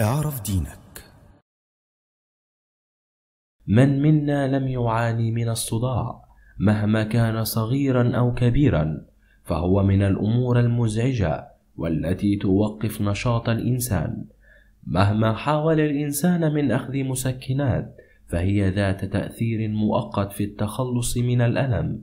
اعرف دينك من منا لم يعاني من الصداع مهما كان صغيرا او كبيرا فهو من الامور المزعجه والتي توقف نشاط الانسان مهما حاول الانسان من اخذ مسكنات فهي ذات تاثير مؤقت في التخلص من الالم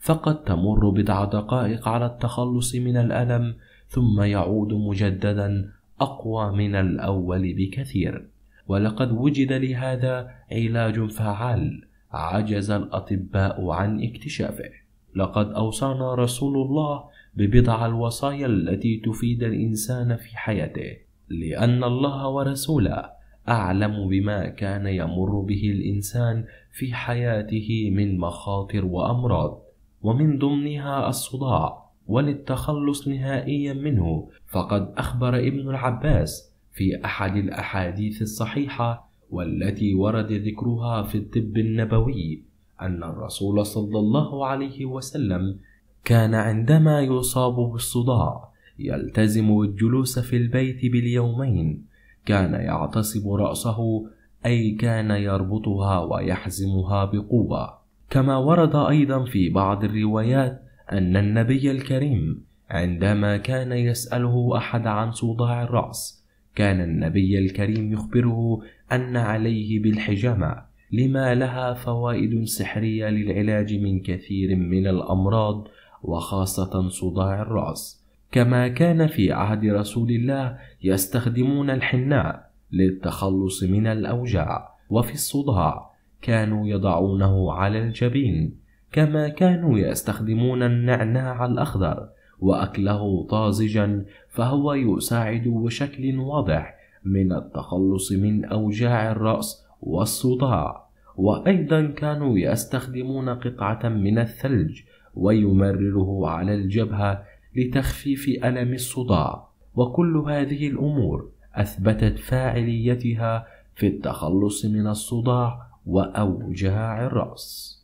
فقد تمر بضع دقائق على التخلص من الالم ثم يعود مجددا أقوى من الأول بكثير ولقد وجد لهذا علاج فعال عجز الأطباء عن اكتشافه لقد أوصانا رسول الله ببضع الوصايا التي تفيد الإنسان في حياته لأن الله ورسوله أعلم بما كان يمر به الإنسان في حياته من مخاطر وأمراض ومن ضمنها الصداع وللتخلص نهائيا منه فقد أخبر ابن العباس في أحد الأحاديث الصحيحة والتي ورد ذكرها في الطب النبوي أن الرسول صلى الله عليه وسلم كان عندما يصاب بالصداع يلتزم الجلوس في البيت باليومين كان يعتصب رأسه أي كان يربطها ويحزمها بقوة كما ورد أيضا في بعض الروايات أن النبي الكريم عندما كان يسأله أحد عن صداع الرأس كان النبي الكريم يخبره أن عليه بالحجامة لما لها فوائد سحرية للعلاج من كثير من الأمراض وخاصة صداع الرأس كما كان في عهد رسول الله يستخدمون الحناء للتخلص من الأوجاع وفي الصداع كانوا يضعونه على الجبين كما كانوا يستخدمون النعناع الأخضر وأكله طازجا فهو يساعد بشكل واضح من التخلص من أوجاع الرأس والصداع وأيضا كانوا يستخدمون قطعة من الثلج ويمرره على الجبهة لتخفيف ألم الصداع وكل هذه الأمور أثبتت فاعليتها في التخلص من الصداع وأوجاع الرأس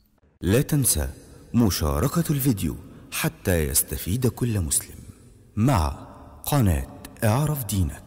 لا تنسى مشاركة الفيديو حتى يستفيد كل مسلم مع قناة اعرف دينك